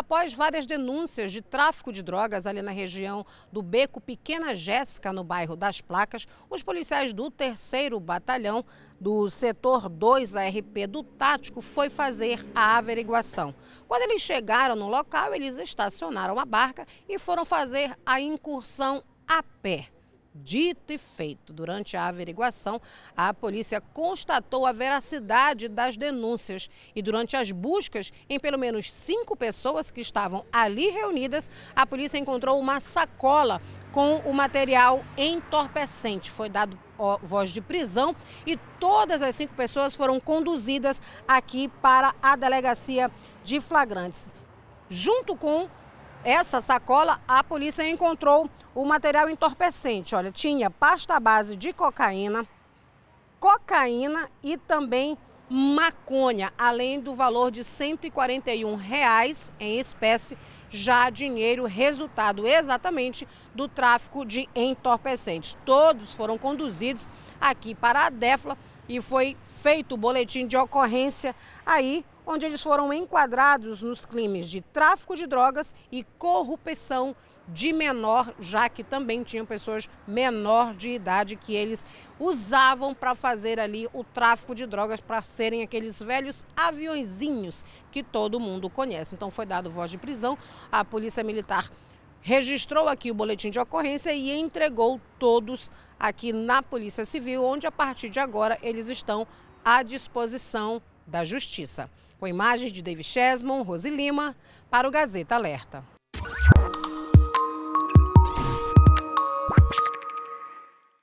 após várias denúncias de tráfico de drogas ali na região do Beco Pequena Jéssica, no bairro das Placas, os policiais do 3 Batalhão do setor 2 ARP do Tático foi fazer a averiguação. Quando eles chegaram no local, eles estacionaram a barca e foram fazer a incursão a pé. Dito e feito, durante a averiguação, a polícia constatou a veracidade das denúncias e durante as buscas em pelo menos cinco pessoas que estavam ali reunidas, a polícia encontrou uma sacola com o material entorpecente. Foi dado voz de prisão e todas as cinco pessoas foram conduzidas aqui para a delegacia de flagrantes, junto com essa sacola, a polícia encontrou o material entorpecente. Olha, tinha pasta base de cocaína, cocaína e também maconha, além do valor de R$ 141 reais em espécie, já dinheiro resultado exatamente do tráfico de entorpecentes. Todos foram conduzidos aqui para a Defla e foi feito o boletim de ocorrência aí onde eles foram enquadrados nos crimes de tráfico de drogas e corrupção de menor, já que também tinham pessoas menor de idade que eles usavam para fazer ali o tráfico de drogas para serem aqueles velhos aviãozinhos que todo mundo conhece. Então foi dado voz de prisão, a Polícia Militar registrou aqui o boletim de ocorrência e entregou todos aqui na Polícia Civil, onde a partir de agora eles estão à disposição da Justiça. Com imagens de David Chesmon, Rose Lima, para o Gazeta Alerta.